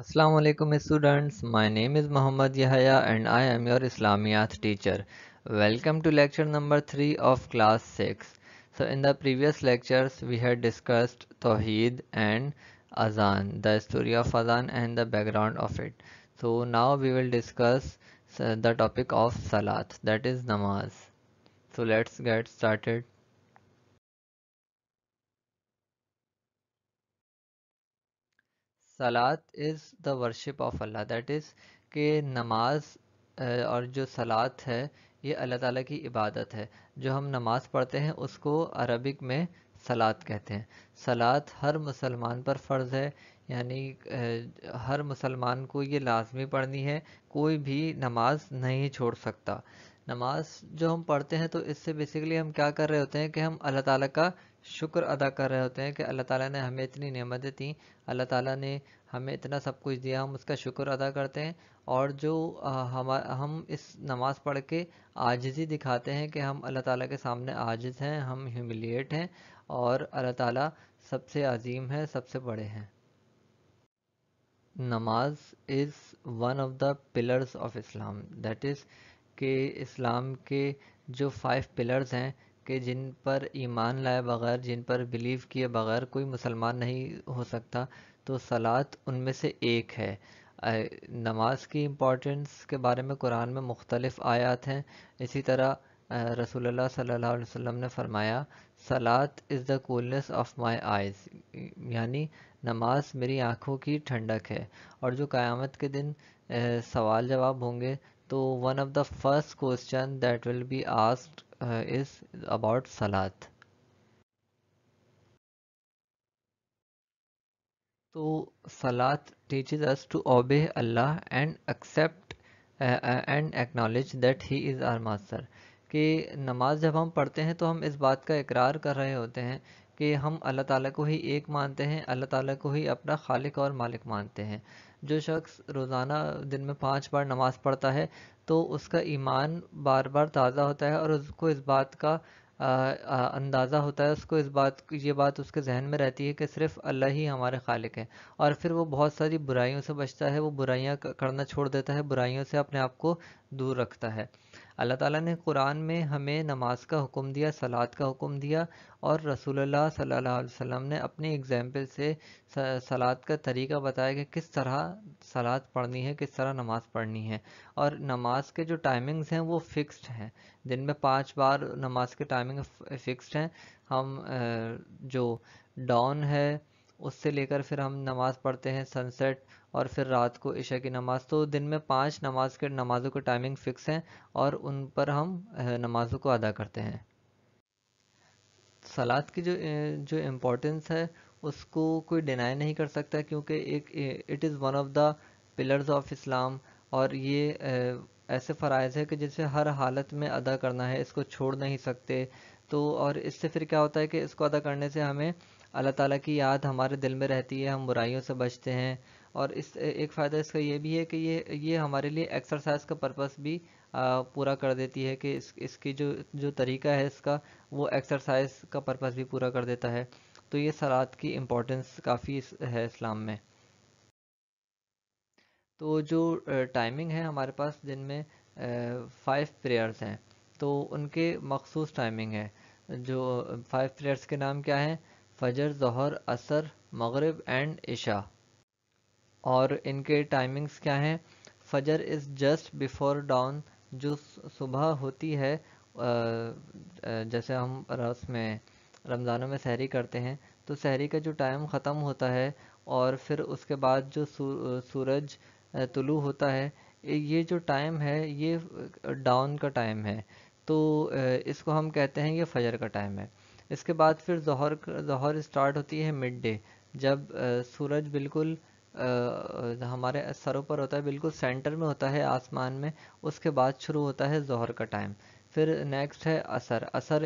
Assalamu alaikum students my name is Muhammad Yahya and I am your Islamiyat teacher welcome to lecture number 3 of class 6 so in the previous lectures we had discussed Tawheed and Azan the story of Azan and the background of it so now we will discuss uh, the topic of Salat that is Namaz so let's get started सलात is the worship of Allah that is के नमाज और जो सलात है ये अल्लाह ताला की इबादत है जो हम नमाज पढ़ते हैं उसको अरबिक में सलात कहते हैं सलात हर मुसलमान पर फ़र्ज़ है यानी हर मुसलमान को ये लाजमी पढ़नी है कोई भी नमाज नहीं छोड़ सकता नमाज जो हम पढ़ते हैं तो इससे बेसिकली हम क्या कर रहे होते हैं कि हम अल्लाह ताला का शुक्र अदा कर रहे होते हैं कि अल्लाह ताला ने हमें इतनी नेमतें दी अल्लाह ताला ने हमें इतना सब कुछ दिया हम उसका शुक्र अदा करते हैं और जो हम हम इस नमाज़ पढ़ के आजिज़ी दिखाते हैं कि हम अल्लाह ताला के सामने आजिज़ हैं हम ह्यूमिलिएट हैं और अल्लाह ताला सबसे अजीम है सबसे बड़े हैं नमाज is one of the pillars of Islam that is के इस्लाम के जो फाइव पिलर्स हैं कि जिन पर ईमान लाए बगैर जिन पर बिलीव किए बगैर कोई मुसलमान नहीं हो सकता तो सलात उनमें से एक है नमाज की इम्पोर्टेंस के बारे में कुरान में मुख्तलिफ़ आयात हैं इसी तरह रसूलुल्लाह सल्लल्लाहु अलैहि वसल्लम ने फरमाया सलात is the coolness of my eyes यानी नमाज मेरी आँखों की ठंडक है और जो क़यामत के दिन सवाल जवाब होंगे तो one of the first question that will be asked uh, is about salat So Salat teaches us to obey Allah and accept uh, uh, and acknowledge that He is our Master. कि नमाज जब हम पढ़ते हैं तो हम इस बात का इकरार कर रहे होते हैं कि हम अल्लाह ताला को ही एक मानते हैं अल्लाह ताला को ही अपना खालिक और मालिक मानते हैं जो शख्स रोज़ाना दिन में पांच बार नमाज़ पढ़ता है तो उसका ईमान बार बार ताज़ा होता है और उसको इस बात का अंदाज़ा होता है उसको इस बात ये बात उसके जहन में रहती है कि सिर्फ अल्लाह ही हमारे खालिक है और फिर वो बहुत सारी बुराइयों से बचता है वो बुराइयाँ करना छोड़ देता है बुराइयों से अपने आप को दूर रखता है अल्लाह ताला ने कुरान में हमें नमाज का हुक्म दिया सलात का हुक्म दिया और रसूलुल्लाह सल्लल्लाहु अलैहि वसल्लम ने अपने एग्जाम्पल से सलात का तरीका बताया कि किस तरह सलात पढ़नी है किस तरह नमाज़ पढ़नी है और नमाज के जो टाइमिंग्स हैं वो फिक्स्ड हैं दिन में पाँच बार नमाज के टाइमिंग फिक्स्ड हैं हम जो डॉन है उससे लेकर फिर हम नमाज़ पढ़ते हैं सनसेट और फिर रात को ईशा की नमाज़ तो दिन में पांच नमाज के नमाज़ों के टाइमिंग फ़िक्स हैं और उन पर हम नमाज़ों को अदा करते हैं सलाद की जो जो इम्पोर्टेंस है उसको कोई डिनाई नहीं कर सकता क्योंकि एक it is one of the pillars of Islam और ये ऐसे फ़रज़ है कि जिसे हर हालत में अदा करना है इसको छोड़ नहीं सकते तो और इससे फिर क्या होता है कि इसको अदा करने से हमें अल्लाह ताला की याद हमारे दिल में रहती है हम बुराइयों से बचते हैं और इस एक फ़ायदा इसका ये भी है कि ये ये हमारे लिए एक्सरसाइज का पर्पस भी आ, पूरा कर देती है कि इस, इसकी जो जो तरीका है इसका वो एक्सरसाइज का पर्पस भी पूरा कर देता है तो ये सलाद की इम्पोर्टेंस काफ़ी है इस्लाम में तो जो टाइमिंग है हमारे पास दिन में फाइव प्रेयर्स हैं तो उनके मखसूस टाइमिंग है जो फाइव प्रेयर्स के नाम क्या हैं फजर जहर असर मगरब एंड इशा और इनके टाइमिंग्स क्या हैं फजर इज़ जस्ट बिफोर डाउन जो सुबह होती है जैसे हम रस में रमज़ानों में सहरी करते हैं तो सहरी का जो टाइम ख़त्म होता है और फिर उसके बाद जो सूरज तुलू होता है ये जो टाइम है ये डाउन का टाइम है तो इसको हम कहते हैं ये फजर का टाइम है इसके बाद फिर जहर जहर स्टार्ट होती है मिड डे जब सूरज बिल्कुल हमारे सरों पर होता है बिल्कुल सेंटर में होता है आसमान में उसके बाद शुरू होता है जहर का टाइम फिर नेक्स्ट है असर असर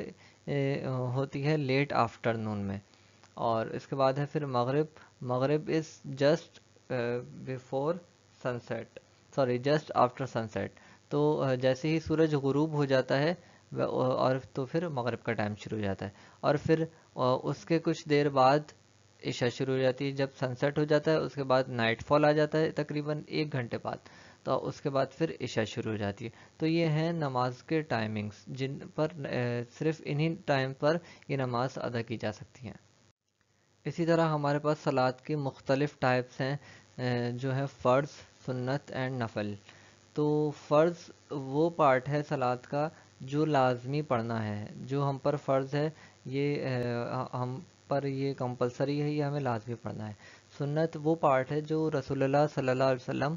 ए, होती है लेट आफ्टरनून में और इसके बाद है फिर मगरब मगरब is just before sunset sorry just after sunset तो जैसे ही सूरज गुरूब हो जाता है और तो फिर मगरब का टाइम शुरू हो जाता है और फिर उसके कुछ देर बाद ईशा शुरू हो जाती है जब सनसेट हो जाता है उसके बाद नाइटफॉल आ जाता है तकरीबन एक घंटे बाद तो उसके बाद फिर ईशा शुरू हो जाती है तो ये हैं नमाज के टाइमिंग्स जिन पर सिर्फ इन्हीं टाइम पर ये नमाज अदा की जा सकती है इसी तरह हमारे पास सलाद की मुख्तलिफ़ टाइप्स हैं जो है फ़र्ज़ सुन्नत एंड नफल तो फ़र्ज़ वो पार्ट है सलाद का जो लाजमी पढ़ना है जो हम पर फ़र्ज़ है ये हम पर ये कंपलसरी है ये हमें लाजमी पढ़ना है सुन्नत वो पार्ट है जो रसोल्ला सल्ला वसम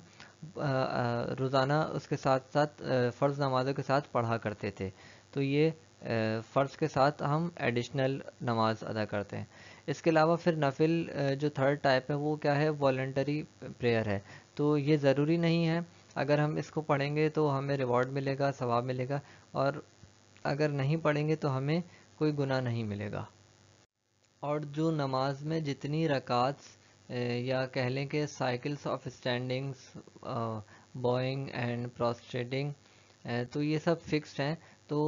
रोज़ाना उसके साथ साथ फ़र्ज़ नमाज़ों के साथ पढ़ा करते थे तो ये फ़र्ज़ के साथ हम एडिशनल नमाज अदा करते हैं इसके अलावा फिर नफिल जो थर्ड टाइप है वो क्या है वॉल्टरी प्रेयर है तो ये ज़रूरी नहीं है अगर हम इसको पढ़ेंगे तो हमें रिवॉर्ड मिलेगा सवाब मिलेगा और अगर नहीं पढ़ेंगे तो हमें कोई गुनाह नहीं मिलेगा और जो नमाज में जितनी रकात्स या कह लें कि cycles of standings bowing and prostrating तो ये सब फिक्स्ड हैं तो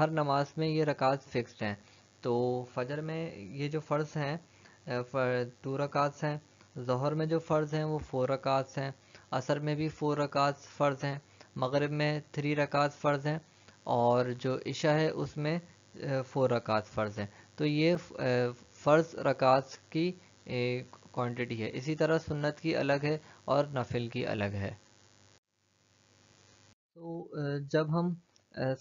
हर नमाज में ये रकात फिक्स्ड हैं तो फजर में ये जो फ़र्ज़ हैं टू रकात्स हैं जहर में जो फ़र्ज़ हैं वो फोर रकात्स हैं असर में भी फोर रकात फ़र्ज़ हैं मगरब में थ्री रकात फ़र्ज़ हैं और जो इशा है उसमें फ़ोर रकात फ़र्ज़ हैं तो ये फ़र्ज़ रकात की क्वांटिटी है इसी तरह सुन्नत की अलग है और नफिल की अलग है तो जब हम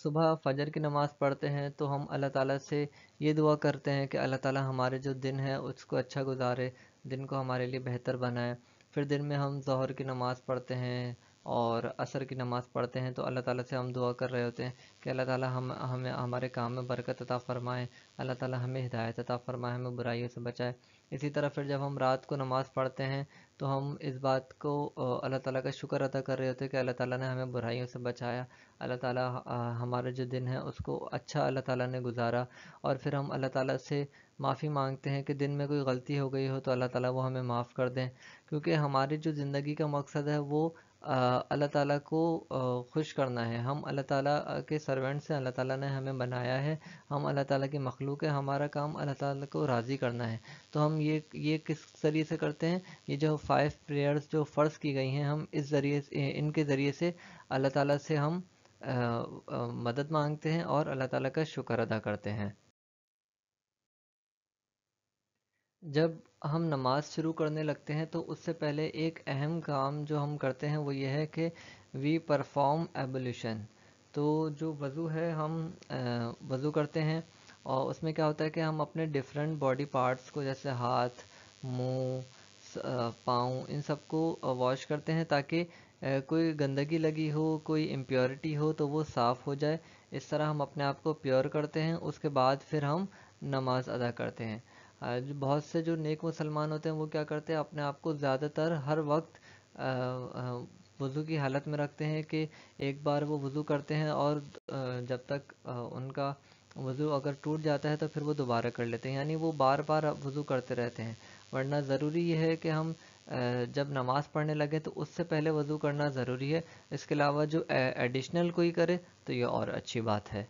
सुबह फजर की नमाज़ पढ़ते हैं तो हम अल्लाह ताला से ये दुआ करते हैं कि अल्लाह ताला हमारे जो दिन है उसको अच्छा गुजारे दिन को हमारे लिए बेहतर बनाए फिर दिन में हम जहर की नमाज़ पढ़ते हैं और असर की नमाज़ पढ़ते हैं तो अल्लाह ताला से हम दुआ कर रहे होते हैं कि अल्लाह ताला हम हमें हमारे काम में बरकत अता फ़रमाएँ अल्लाह ताला हमें हिदायत अता फ़रमाए हमें बुराइयों से बचाए इसी तरह फिर जब हम रात को नमाज़ पढ़ते हैं तो हम इस बात को अल्लाह ताला का शुक्र अदा कर रहे होते हैं कि अल्लाह ताला ने हमें बुराइयों से बचाया अल्लाह ताला हमारा जो दिन है उसको अच्छा अल्लाह ताला ने गुजारा और फिर हम अल्लाह ताला से माफ़ी मांगते हैं कि दिन में कोई गलती हो गई हो तो अल्लाह ताला वो हमें माफ़ कर दें क्योंकि हमारी जो ज़िंदगी का मकसद है वो अल्लाह ताला को खुश करना है हम अल्लाह ताला के सर्वेंट्स हैं अल्लाह ताला ने हमें बनाया है हम अल्लाह ताला के मखलूक है हमारा काम अल्लाह ताला को राज़ी करना है तो हम ये ये किस ज़रिए से करते हैं ये जो फाइव प्रेयर्स जो फ़र्ज़ की गई हैं हम इस ज़रिए इनके ज़रिए से अल्लाह ताला से हम आ, आ, मदद मांगते हैं और अल्लाह ताला का शुक्र अदा करते हैं जब हम नमाज़ शुरू करने लगते हैं तो उससे पहले एक अहम काम जो हम करते हैं वो ये है कि वी परफॉर्म एबोल्यूशन तो जो वज़ू है हम वज़ू करते हैं और उसमें क्या होता है कि हम अपने डिफरेंट बॉडी पार्ट्स को जैसे हाथ मुंह पाँव इन सबको वॉश करते हैं ताकि कोई गंदगी लगी हो कोई इम्प्योरिटी हो तो वो साफ़ हो जाए इस तरह हम अपने आप को प्योर करते हैं उसके बाद फिर हम नमाज़ अदा करते हैं बहुत से जो नेक मुसलमान होते हैं वो क्या करते हैं अपने आप को ज़्यादातर हर वक्त वज़ू की हालत में रखते हैं कि एक बार वो वज़ू करते हैं और जब तक उनका वज़ू अगर टूट जाता है तो फिर वो दोबारा कर लेते हैं यानी वो बार बार वज़ू करते रहते हैं वरना ज़रूरी यह है कि हम जब नमाज़ पढ़ने लगे तो उससे पहले वज़ू करना ज़रूरी है इसके अलावा जो एडिशनल कोई करे तो ये और अच्छी बात है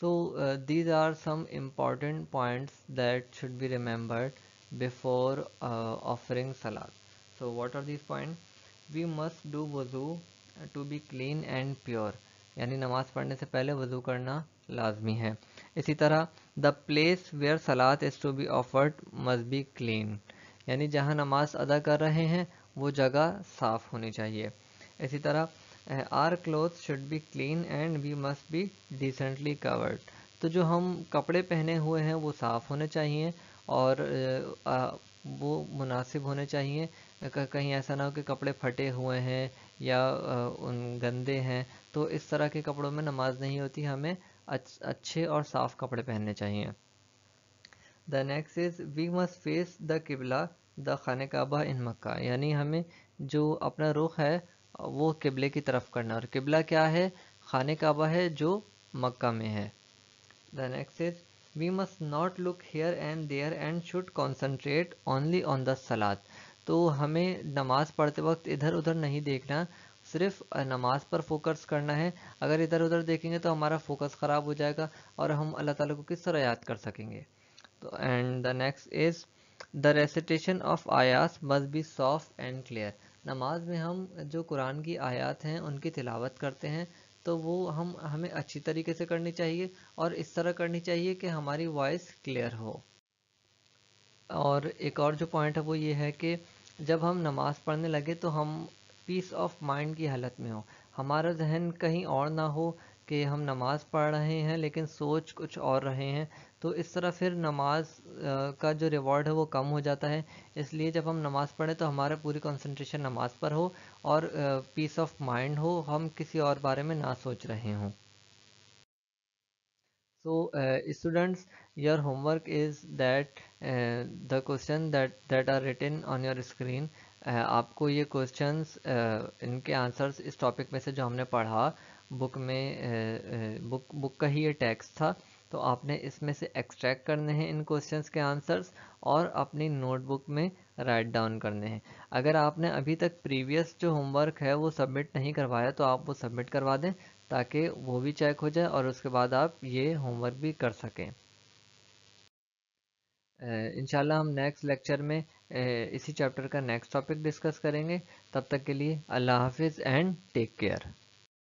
so uh, these are some important points that should be remembered before uh, offering salat so what are these points we must do wuzu to be clean and pure yani namaz पढ़ने se pehle wuzu karna lazmi hai isi tarah the place where salat is to be offered must be clean yani jahan namaz ada kar rahe hain wo jagah saaf honi chahiye isi tarah uh, our clothes should be clean and we must be decently covered तो जो हम कपड़े पहने हुए हैं वो साफ़ होने चाहिए और uh, uh, वो मुनासिब होने चाहिए कहीं ऐसा ना हो कि कपड़े फटे हुए हैं या uh, उन गंदे हैं तो इस तरह के कपड़ों में नमाज नहीं होती हमें अच्छे और साफ़ कपड़े पहनने चाहिए the next is we must face the किबला द खान काबा इन मक्का यानी हमें जो अपना रुख है वो किबले की तरफ करना और किबला क्या है खान काबा है जो मक्का में है the next is we must not look here and there and should concentrate only on the सलाद तो हमें नमाज पढ़ते वक्त इधर उधर नहीं देखना सिर्फ नमाज पर फोकस करना है अगर इधर उधर देखेंगे तो हमारा फोकस ख़राब हो जाएगा और हम अल्लाह ताला को किस तरह याद कर सकेंगे तो and the next is the recitation of आयास must be soft and clear नमाज में हम जो कुरान की आयत हैं उनकी तिलावत करते हैं तो वो हम हमें अच्छी तरीके से करनी चाहिए और इस तरह करनी चाहिए कि हमारी वॉइस क्लियर हो और एक और जो पॉइंट है वो ये है कि जब हम नमाज़ पढ़ने लगे तो हम पीस ऑफ माइंड की हालत में हो हमारा जहन कहीं और ना हो कि हम नमाज़ पढ़ रहे हैं लेकिन सोच कुछ और रहे हैं तो इस तरह फिर नमाज का जो रिवॉर्ड है वो कम हो जाता है इसलिए जब हम नमाज़ पढ़ें तो हमारा पूरी कंसंट्रेशन नमाज पर हो और पीस ऑफ माइंड हो हम किसी और बारे में ना सोच रहे हों so students your homework is that the question that question that that are written आपको ये क्वेश्चंस uh, इनके आंसर्स इस टॉपिक में से जो हमने पढ़ा बुक में बुक बुक का ही ये टैक्स था तो आपने इसमें से एक्सट्रैक्ट करने हैं इन क्वेश्चंस के आंसर्स और अपनी नोटबुक में राइट डाउन करने हैं अगर आपने अभी तक प्रीवियस जो होमवर्क है वो सबमिट नहीं करवाया तो आप वो सबमिट करवा दें ताकि वो भी चेक हो जाए और उसके बाद आप ये होमवर्क भी कर सकें इनशाला हम नेक्स्ट लेक्चर में इसी चैप्टर का नेक्स्ट टॉपिक डिस्कस करेंगे तब तक के लिए अल्लाह हाफिज़ एंड टेक केयर